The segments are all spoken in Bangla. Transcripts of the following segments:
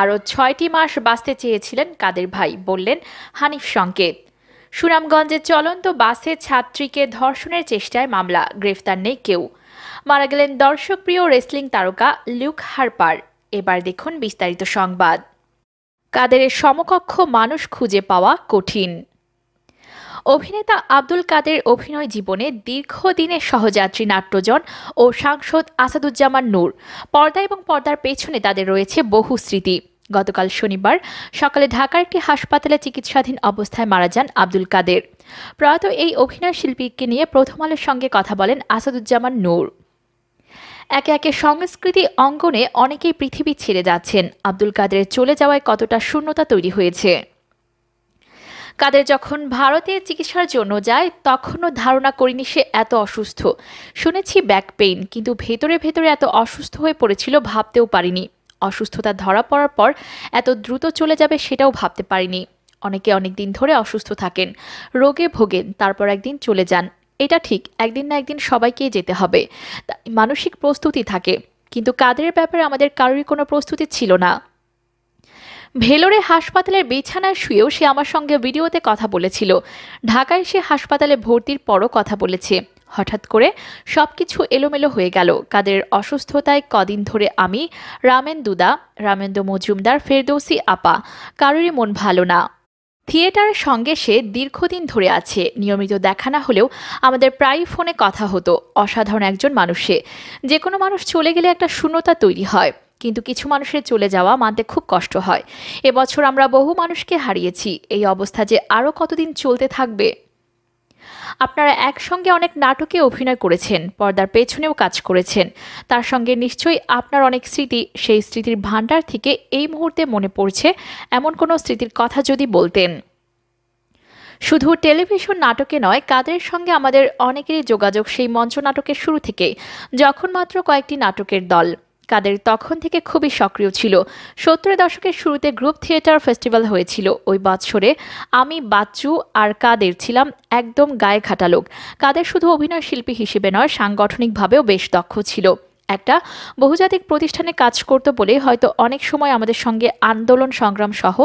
আরও ছয়টি মাস বাঁচতে চেয়েছিলেন কাদের ভাই বললেন হানিফ সংকেত সুনামগঞ্জে চলন্ত বাসে ছাত্রীকে ধর্ষণের চেষ্টায় মামলা গ্রেফতার নেই কেউ মারা গেলেন দর্শকপ্রিয় রেসলিং তারকা লিউক হারপার এবার দেখুন বিস্তারিত সংবাদ কাদের সমকক্ষ মানুষ খুঁজে পাওয়া কঠিন অভিনেতা আব্দুল কাদের অভিনয় জীবনে দীর্ঘদিনের সহযাত্রী নাট্যজন ও সাংসদ আসাদুজ্জামান নূর পর্দা এবং পর্দার পেছনে তাদের রয়েছে বহু স্মৃতি গতকাল শনিবার সকালে ঢাকার একটি হাসপাতালে চিকিৎসাধীন অবস্থায় মারা যান আব্দুল কাদের প্রয়াত এই অভিনয় শিল্পীকে নিয়ে প্রথম আলোর সঙ্গে কথা বলেন আসাদুজ্জামান নূর একে একে সংস্কৃতি অঙ্গনে অনেকেই পৃথিবী ছেড়ে যাচ্ছেন আব্দুল কাদের চলে যাওয়ায় কতটা শূন্যতা তৈরি হয়েছে কাদের যখন ভারতে চিকিৎসার জন্য যায় তখনও ধারণা করিনি সে এত অসুস্থ শুনেছি ব্যাক পেইন কিন্তু ভেতরে ভেতরে এত অসুস্থ হয়ে পড়েছিল ভাবতেও পারিনি অসুস্থতা ধরা পড়ার পর এত দ্রুত চলে যাবে সেটাও ভাবতে পারিনি অনেকে অনেক দিন ধরে অসুস্থ থাকেন রোগে ভোগেন তারপর একদিন চলে যান এটা ঠিক একদিন না একদিন সবাইকে যেতে হবে মানসিক প্রস্তুতি থাকে কিন্তু কাদের ব্যাপারে আমাদের কারোরই কোনো প্রস্তুতি ছিল না ভেলোরে হাসপাতালের বিছানায় শুয়েও সে আমার সঙ্গে ভিডিওতে কথা বলেছিল ঢাকায় সে হাসপাতালে ভর্তির পরও কথা বলেছে হঠাৎ করে সব কিছু এলোমেলো হয়ে গেল কাদের অসুস্থতায় কদিন ধরে আমি রামেন দুদা রামেন্দ্র মজুমদার ফেরদৌসি আপা কারোরই মন ভালো না থিয়েটারের সঙ্গে সে দীর্ঘদিন ধরে আছে নিয়মিত দেখা না হলেও আমাদের প্রায় ফোনে কথা হতো অসাধারণ একজন মানুষে যে কোনো মানুষ চলে গেলে একটা শূন্যতা তৈরি হয় কিন্তু কিছু মানুষের চলে যাওয়া মানতে খুব কষ্ট হয় এবছর আমরা বহু মানুষকে হারিয়েছি এই অবস্থা যে আরও কতদিন চলতে থাকবে আপনারা একসঙ্গে অনেক নাটকে অভিনয় করেছেন পর্দার পেছনেও কাজ করেছেন তার সঙ্গে নিশ্চয়ই আপনার অনেক স্মৃতি সেই স্মৃতির ভাণ্ডার থেকে এই মুহূর্তে মনে পড়ছে এমন কোনো স্মৃতির কথা যদি বলতেন শুধু টেলিভিশন নাটকে নয় কাদের সঙ্গে আমাদের অনেকেরই যোগাযোগ সেই মঞ্চ নাটকের শুরু থেকে যখন মাত্র কয়েকটি নাটকের দল কাদের তখন থেকে খুবই সক্রিয় ছিল সত্তর দশকের শুরুতে গ্রুপ থিয়েটার ফেস্টিভ্যাল হয়েছিল ওই বছরে আমি বাচ্চু আর কাদের ছিলাম একদম গায়ে খাটা লোক কাদের শুধু অভিনয় শিল্পী হিসেবে নয় সাংগঠনিকভাবেও বেশ দক্ষ ছিল একটা বহুজাতিক প্রতিষ্ঠানে কাজ করতে বলে হয়তো অনেক সময় আমাদের সঙ্গে আন্দোলন সংগ্রাম সহ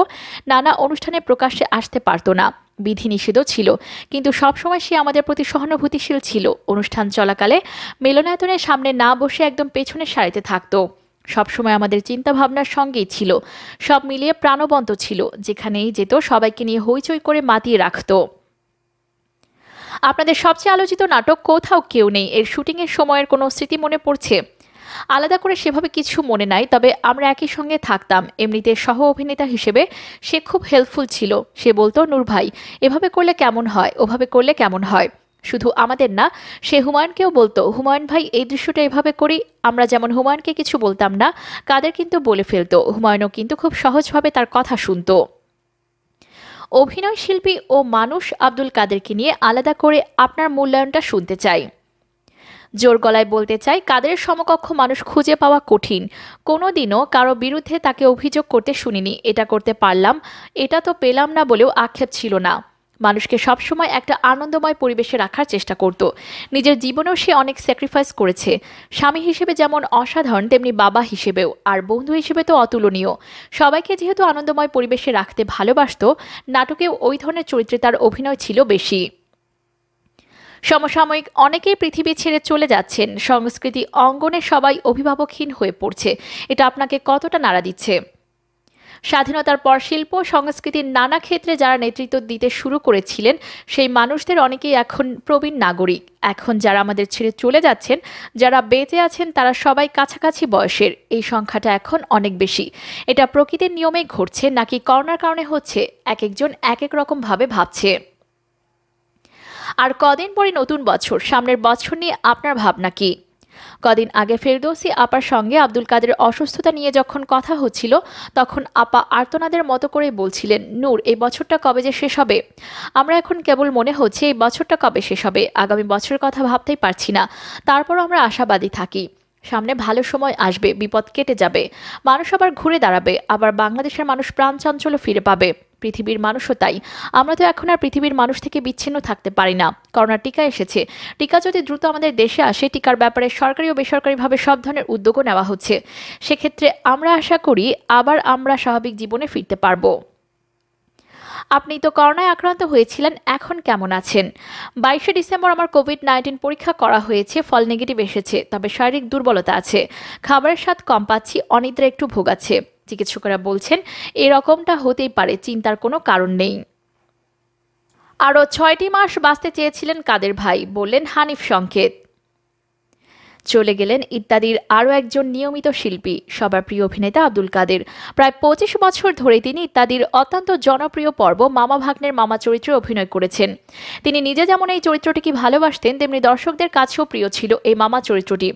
নানা অনুষ্ঠানে প্রকাশ্যে আসতে পারত না বিধিনিষেধও ছিল কিন্তু সবসময় সে আমাদের প্রতি সহানুভূতিশীল ছিল অনুষ্ঠান চলাকালে মিলনায়তনের সামনে না বসে একদম পেছনের সারিতে থাকতো সবসময় আমাদের চিন্তাভাবনার সঙ্গেই ছিল সব মিলিয়ে প্রাণবন্ত ছিল যেখানেই যেত সবাইকে নিয়ে হইচই করে মাতিয়ে রাখত আপনাদের সবচেয়ে আলোচিত নাটক কোথাও কেউ নেই এর শুটিংয়ের সময়ের কোনো স্মৃতি মনে পড়ছে আলাদা করে সেভাবে কিছু মনে নাই তবে আমরা একই সঙ্গে থাকতাম এমনিতে সহ অভিনেতা হিসেবে সে খুব হেল্পফুল ছিল সে বলতো নূর ভাই এভাবে করলে কেমন হয় ওভাবে করলে কেমন হয় শুধু আমাদের না সে হুমায়ুনকেও বলতো হুমায়ুন ভাই এই দৃশ্যটা এভাবে করি আমরা যেমন হুমায়ুনকে কিছু বলতাম না কাদের কিন্তু বলে ফেলতো হুমায়ুনও কিন্তু খুব সহজভাবে তার কথা শুনতো অভিনয় শিল্পী ও মানুষ আব্দুল কাদেরকে নিয়ে আলাদা করে আপনার মূল্যায়নটা শুনতে চাই জোর গলায় বলতে চাই কাদের সমকক্ষ মানুষ খুঁজে পাওয়া কঠিন কোনো দিনও কারো বিরুদ্ধে তাকে অভিযোগ করতে শুনিনি এটা করতে পারলাম এটা তো পেলাম না বলেও আক্ষেপ ছিল না মানুষকে সবসময় একটা আনন্দময় পরিবেশে রাখার চেষ্টা করত নিজের জীবনেও সে অনেক স্যাক্রিফাইস করেছে স্বামী হিসেবে যেমন অসাধারণ তেমনি বাবা হিসেবেও আর বন্ধু হিসেবে তো অতুলনীয় সবাইকে যেহেতু আনন্দময় পরিবেশে রাখতে ভালোবাসত নাটকেও ওই ধরনের চরিত্রে তার অভিনয় ছিল বেশি সমসাময়িক অনেকেই পৃথিবী ছেড়ে চলে যাচ্ছেন সংস্কৃতি অঙ্গনে সবাই অভিভাবকহীন হয়ে পড়ছে এটা আপনাকে কতটা নাড়া দিচ্ছে স্বাধীনতার পর শিল্প সংস্কৃতির নানা ক্ষেত্রে যারা নেতৃত্ব দিতে শুরু করেছিলেন সেই মানুষদের অনেকেই এখন প্রবীণ নাগরিক এখন যারা আমাদের ছেড়ে চলে যাচ্ছেন যারা বেঁচে আছেন তারা সবাই কাছাকাছি বয়সের এই সংখ্যাটা এখন অনেক বেশি এটা প্রকৃতির নিয়মে ঘটছে নাকি করোনার কারণে হচ্ছে এক একজন এক এক রকমভাবে ভাবছে আর কদিন পরে নতুন বছর সামনের বছর নিয়ে আপনার ভাবনা কি কদিন আগে ফেরদৌসি আপার সঙ্গে আব্দুল কাদের অসুস্থতা নিয়ে যখন কথা হচ্ছিল তখন আপা আর্তনাদের মতো করে বলছিলেন নূর এই বছরটা কবে যে শেষ হবে আমরা এখন কেবল মনে হচ্ছে এই বছরটা কবে শেষ হবে আগামী বছরের কথা ভাবতেই পারছি না তারপরও আমরা আশাবাদী থাকি সামনে ভালো সময় আসবে বিপদ কেটে যাবে মানুষ আবার ঘুরে দাঁড়াবে আবার বাংলাদেশের মানুষ প্রাণ চাঞ্চল্য ফিরে পাবে পৃথিবীর মানুষও তাই আমরা তো এখন আর পৃথিবীর মানুষ থেকে বিচ্ছিন্ন থাকতে পারি না করোনা টিকা এসেছে টিকা যদি দ্রুত আমাদের দেশে আসে টিকার ব্যাপারে সরকারি ও বেসরকারিভাবে সব ধরনের উদ্যোগও নেওয়া হচ্ছে সেক্ষেত্রে আমরা আশা করি আবার আমরা স্বাভাবিক জীবনে ফিরতে পারবো আপনি তো করোনায় আক্রান্ত হয়েছিলেন এখন কেমন আছেন বাইশে ডিসেম্বর আমার কোভিড নাইন্টিন পরীক্ষা করা হয়েছে ফল নেগেটিভ এসেছে তবে শারীরিক দুর্বলতা আছে খাবারের স্বাদ কম পাচ্ছি অনিদ্রা একটু ভোগাচ্ছে চিকিৎসকরা বলছেন এরকমটা হতেই পারে চিন্তার কোনো কারণ নেই আরও ছয়টি মাস বাঁচতে চেয়েছিলেন কাদের ভাই বললেন হানিফ সংকেত চলে গেলেন ইত্যাদির আরও একজন নিয়মিত শিল্পী সবার প্রিয় অভিনেতা আব্দুল কাদের প্রায় পঁচিশ বছর ধরে তিনি ইত্যাদির অত্যন্ত জনপ্রিয় পর্ব মামা ভাগ্নের মামা চরিত্রে অভিনয় করেছেন তিনি নিজে যেমন এই চরিত্রটিকে ভালোবাসতেন তেমনি দর্শকদের কাছেও প্রিয় ছিল এই মামা চরিত্রটি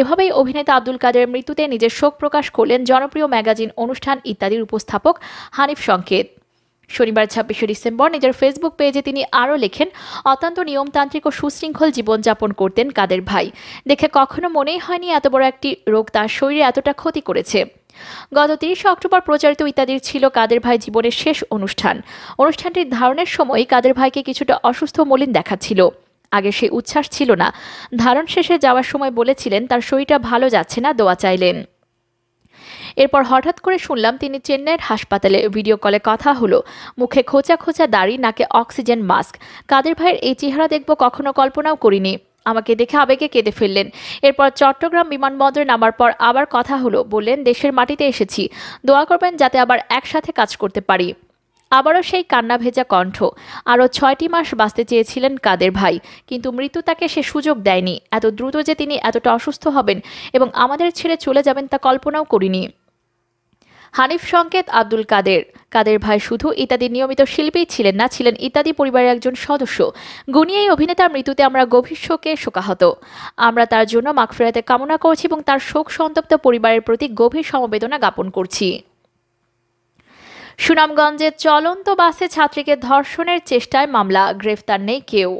এভাবেই অভিনেতা আব্দুল কাদের মৃত্যুতে নিজের শোক প্রকাশ করলেন জনপ্রিয় ম্যাগাজিন অনুষ্ঠান ইত্যাদির উপস্থাপক হানিফ সংকেত শনিবার ছাব্বিশে ডিসেম্বর নিজের ফেসবুক পেজে তিনি আরও লেখেন অত্যন্ত নিয়মতান্ত্রিক ও সুশৃঙ্খল জীবনযাপন করতেন কাদের ভাই দেখে কখনো মনেই হয়নি এত বড় একটি রোগ তার শরীরে এতটা ক্ষতি করেছে গত তিরিশে অক্টোবর প্রচারিত ইত্যাদির ছিল কাদের ভাই জীবনের শেষ অনুষ্ঠান অনুষ্ঠানটির ধারণের সময় কাদের ভাইকে কিছুটা অসুস্থ মলিন দেখাচ্ছিল আগে সেই উচ্ছ্বাস ছিল না ধারণ শেষে যাওয়ার সময় বলেছিলেন তার শরীরটা ভালো যাচ্ছে না দোয়া চাইলেন এরপর হঠাৎ করে শুনলাম তিনি চেন্নাইয়ের হাসপাতালে ভিডিও কলে কথা হলো মুখে খোঁচা খোঁচা দাড়ি নাকে অক্সিজেন মাস্ক কাদের ভাইয়ের এই চেহারা দেখব কখনো কল্পনাও করিনি আমাকে দেখে আবেগে কেঁদে ফেললেন এরপর চট্টগ্রাম বিমানবন্দরে নামার পর আবার কথা হলো বললেন দেশের মাটিতে এসেছি দোয়া করবেন যাতে আবার একসাথে কাজ করতে পারি আবারও সেই কান্না ভেজা কণ্ঠ আরও ছয়টি মাস বাঁচতে চেয়েছিলেন কাদের ভাই কিন্তু মৃত্যু তাকে সে সুযোগ দেয়নি এত দ্রুত যে তিনি এতটা অসুস্থ হবেন এবং আমাদের ছেড়ে চলে যাবেন তা কল্পনাও করিনি হানিফ সংকেত আব্দুল কাদের কাদের ভাই শুধু ইত্যাদি নিয়মিত শিল্পী ছিলেন না ছিলেন ইত্যাদি পরিবারের একজন সদস্য গুণী এই অভিনেতার মৃত্যুতে আমরা গভীর শোকে শোকাহত আমরা তার জন্য মাগফিরাতে কামনা করছি এবং তার শোক সন্তপ্ত পরিবারের প্রতি গভীর সমবেদনা জ্ঞাপন করছি সুনামগঞ্জে চলন্ত বাসে ছাত্রীকে ধর্ষণের চেষ্টায় মামলা গ্রেফতার নেই কেউ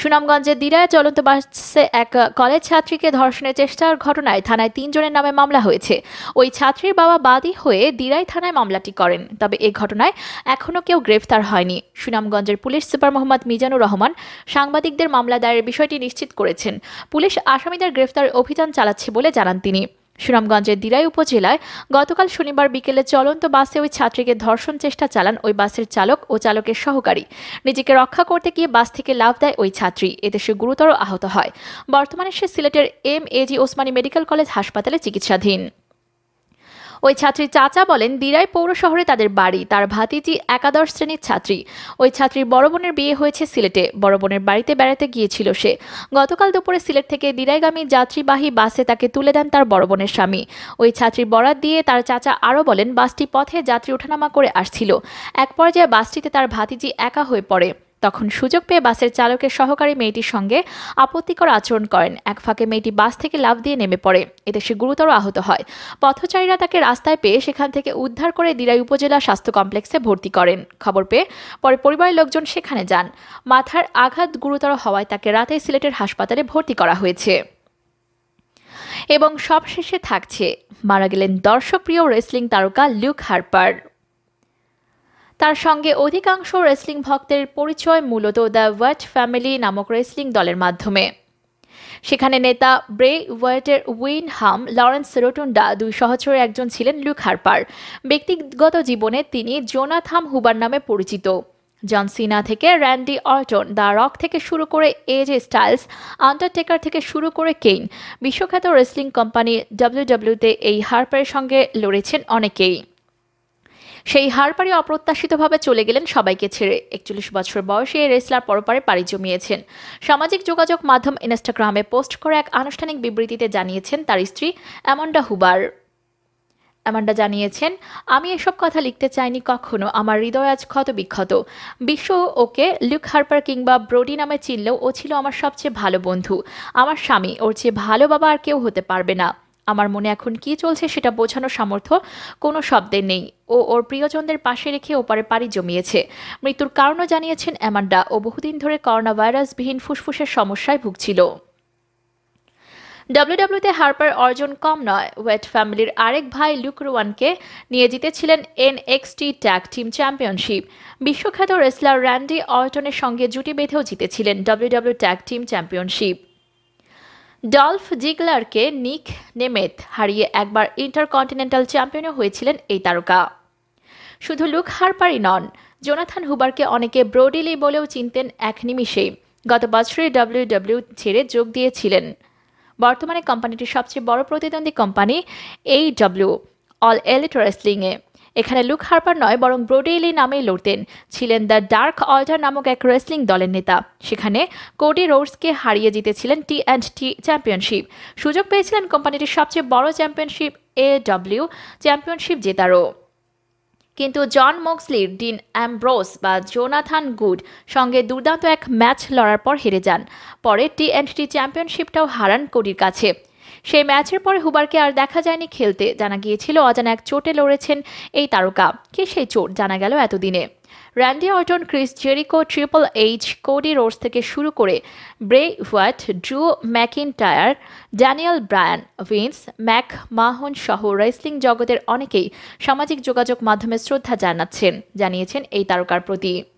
সুনামগঞ্জের দিরায় চলন্ত বাসে এক কলেজ ছাত্রীকে ধর্ষণের চেষ্টার ঘটনায় থানায় তিনজনের নামে মামলা হয়েছে ওই ছাত্রীর বাবা বাদী হয়ে দিরাই থানায় মামলাটি করেন তবে এ ঘটনায় এখনও কেউ গ্রেফতার হয়নি সুনামগঞ্জের পুলিশ সুপার মোহাম্মদ মিজানুর রহমান সাংবাদিকদের মামলা দায়ের বিষয়টি নিশ্চিত করেছেন পুলিশ আসামিদের গ্রেফতার অভিযান চালাচ্ছে বলে জানান তিনি সুনামগঞ্জের দিরাই উপজেলায় গতকাল শনিবার বিকেলে চলন্ত বাসে ওই ছাত্রীকে ধর্ষণ চেষ্টা চালান ওই বাসের চালক ও চালকের সহকারী নিজেকে রক্ষা করতে গিয়ে বাস থেকে লাভ দেয় ওই ছাত্রী এতে সে গুরুতর আহত হয় বর্তমানে সে সিলেটের M A G Osmani medical college হাসপাতালে চিকিৎসাধীন ওই ছাত্রীর চাচা বলেন দিরাই পৌর শহরে তাদের বাড়ি তার ভাতিজি একাদশ শ্রেণীর ছাত্রী ওই ছাত্রীর বড় বোনের বিয়ে হয়েছে সিলেটে বড় বোনের বাড়িতে বেড়াতে গিয়েছিল সে গতকাল দুপুরে সিলেট থেকে দিরাইগামী যাত্রীবাহী বাসে তাকে তুলে দেন তার বড় বোনের স্বামী ওই ছাত্রীর বরাত দিয়ে তার চাচা আরও বলেন বাসটি পথে যাত্রী ওঠানামা করে আসছিল এক পর্যায়ে বাসটিতে তার ভাতিজি একা হয়ে পড়ে তখন সুযোগ পেয়ে বাসের চালকের সহকারী মেয়েটির সঙ্গে আপত্তিকর আচরণ করেন এক ফাঁকে মেয়েটি বাস থেকে লাভ দিয়ে নেমে পড়ে এতে সে গুরুতর আহত হয় পথচারীরা তাকে রাস্তায় পেয়ে সেখান থেকে উদ্ধার করে দিরাই উপজেলা স্বাস্থ্য কমপ্লেক্সে ভর্তি করেন খবর পেয়ে পরে পরিবারের লোকজন সেখানে যান মাথার আঘাত গুরুতর হওয়ায় তাকে রাতে সিলেটের হাসপাতালে ভর্তি করা হয়েছে এবং সবশেষে থাকছে মারা গেলেন দর্শকপ্রিয় রেসলিং তারকা লিউক হার্পার তার সঙ্গে অধিকাংশ রেসলিং ভক্তের পরিচয় মূলত দ্য ওয়াট ফ্যামিলি নামক রেসলিং দলের মাধ্যমে সেখানে নেতা ব্রে ওয়েটের উইন হাম লরেন্স রোটুন্ডা দুই সহচরে একজন ছিলেন লুক হারপার ব্যক্তিগত জীবনে তিনি জোনাথাম হুবার নামে পরিচিত জন সিনা থেকে র্যান্ডি অর্টন দ্য রক থেকে শুরু করে এজে স্টাইলস আন্ডারটেকার থেকে শুরু করে কেইন বিশ্বখ্যাত রেসলিং কোম্পানি ডাব্লিউডাব্লিউতে এই হারপারের সঙ্গে লড়েছেন অনেকেই সেই হার পাড়ি অপ্রত্যাশিতভাবে চলে গেলেন সবাইকে ছেড়ে একচল্লিশ বছর বয়সে রেসলার পরপারে পাড়ি জমিয়েছেন সামাজিক যোগাযোগ মাধ্যম ইনস্টাগ্রামে পোস্ট করে এক আনুষ্ঠানিক বিবৃতিতে জানিয়েছেন তার স্ত্রী অ্যামান্ডা হুবার অ্যামান্ডা জানিয়েছেন আমি এসব কথা লিখতে চাইনি কখনো আমার হৃদয় আজ ক্ষত বিক্ষত বিশ্ব ওকে লুক হার্পার কিংবা ব্রডি নামে চিনলেও ও ছিল আমার সবচেয়ে ভালো বন্ধু আমার স্বামী ওর চেয়ে ভালো বাবা আর কেউ হতে পারবে না আমার মনে এখন কি চলছে সেটা বোঝানোর সামর্থ্য কোনো শব্দের নেই ও ওর প্রিয়জনদের পাশে রেখে ওপারে পাড়ি জমিয়েছে মৃত্যুর কারণও জানিয়েছেন অ্যামান্ডা ও বহুদিন ধরে করোনা ভাইরাসবিহীন ফুসফুসের সমস্যায় ভুগছিল ডাব্লিউডাব্লিউতে হার্পার অর্জন কম নয় ওয়েট ফ্যামিলির আরেক ভাই লুক রুয়ানকে নিয়ে জিতেছিলেন N X T tag team championship বিশ্বখ্যাত রেসলার র্যান্ডি অর্টনের সঙ্গে জুটি বেঁধেও জিতেছিলেন W W tag team championship Dolph জিগলারকে নিক নেমেথ হারিয়ে একবার ইন্টারকন্টিনেন্টাল চ্যাম্পিয়নও হয়েছিলেন এই তারকা শুধু লুক হারপারই নন জোনাথান হুবারকে অনেকে ব্রডিলি বলেও চিনতেন এক নিমিষে গত বছরে ডাব্লিউডাব্লিউ ছেড়ে যোগ দিয়েছিলেন বর্তমানে কোম্পানিটির সবচেয়ে বড় প্রতিদ্বন্দ্বী কোম্পানি এই ডাব্লিউ অল এলিট রেসলিংয়ে এখানে লুক হার্পার নয় বরং ব্রোডেইলি নামেই লড়তেন ছিলেন দ্য ডার্ক অল্টার নামক এক রেসলিং দলের নেতা সেখানে কোডি রোডসকে হারিয়ে জিতেছিলেন টি অ্যান্ড টি চ্যাম্পিয়নশিপ সুযোগ পেয়েছিলেন কোম্পানিটির সবচেয়ে বড় চ্যাম্পিয়নশিপ এ ডব্লিউ চ্যাম্পিয়নশিপ জেতারও কিন্তু জন মক্সলির ডিন অ্যাম্ব্রোস বা জোনাথান গুড সঙ্গে দুর্দান্ত এক ম্যাচ লড়ার পর হেরে যান পরে টি অ্যান্ড টি চ্যাম্পিয়নশিপটাও হারান কোডির কাছে সেই ম্যাচের পরে হুবারকে আর দেখা যায়নি খেলতে জানা গিয়েছিল অজানা এক চোটে লড়েছেন এই তারকা কে সেই চোট জানা গেল এতদিনে Randy Orton Chris Jericho Triple H Cody Rhodes থেকে শুরু করে ব্রে হোয়াট ড্রু টায়ার Daniel Bryan Vince McMahon সহ রেসলিং জগতের অনেকেই সামাজিক যোগাযোগ মাধ্যমে শ্রদ্ধা জানাচ্ছেন জানিয়েছেন এই তারকার প্রতি